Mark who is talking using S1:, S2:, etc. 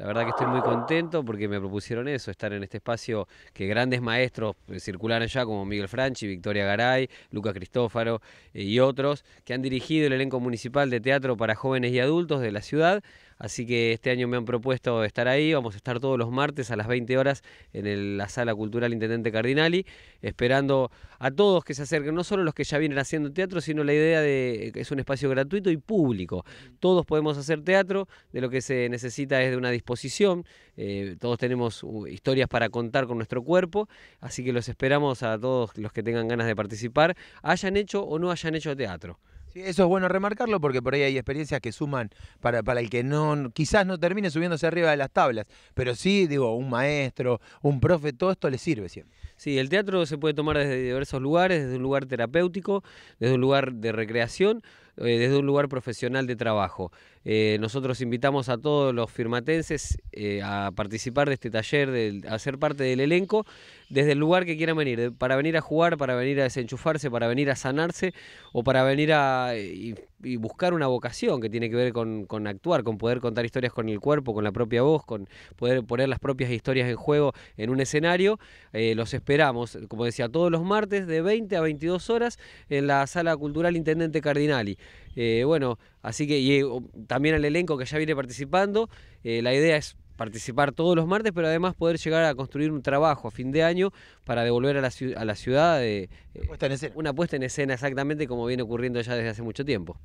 S1: La verdad que estoy muy contento porque me propusieron eso, estar en este espacio que grandes maestros eh, circularon ya como Miguel Franchi, Victoria Garay, Lucas Cristófaro eh, y otros que han dirigido el elenco municipal de teatro para jóvenes y adultos de la ciudad Así que este año me han propuesto estar ahí. Vamos a estar todos los martes a las 20 horas en la Sala Cultural Intendente Cardinali, esperando a todos que se acerquen, no solo los que ya vienen haciendo teatro, sino la idea de eh, que es un espacio gratuito y público. Todos podemos hacer teatro, de lo que se necesita es de una disposición. Eh, todos tenemos uh, historias para contar con nuestro cuerpo, así que los esperamos a todos los que tengan ganas de participar, hayan hecho o no hayan hecho teatro eso es bueno remarcarlo porque por ahí hay experiencias que suman para, para el que no, quizás no termine subiéndose
S2: arriba de las tablas, pero sí,
S1: digo, un maestro, un profe, todo esto le sirve siempre. Sí, el teatro se puede tomar desde diversos lugares, desde un lugar terapéutico, desde un lugar de recreación, eh, desde un lugar profesional de trabajo. Eh, nosotros invitamos a todos los firmatenses eh, a participar de este taller, de, a ser parte del elenco, desde el lugar que quieran venir, para venir a jugar, para venir a desenchufarse, para venir a sanarse o para venir a y buscar una vocación que tiene que ver con, actuar, con poder contar historias con el cuerpo, con la propia voz, con poder poner las propias historias en juego en un escenario. Eh, los esperamos, como decía, todos los martes de 20 a 22 horas en la Sala Cultural Intendente Cardinali. Eh, bueno, así que y, eh, también al elenco que ya viene participando, la idea es participar todos los martes, pero además poder llegar a construir un trabajo a fin de año para devolver a la, a la ciudad de, una puesta en escena exactamente como viene ocurriendo ya desde hace mucho tiempo.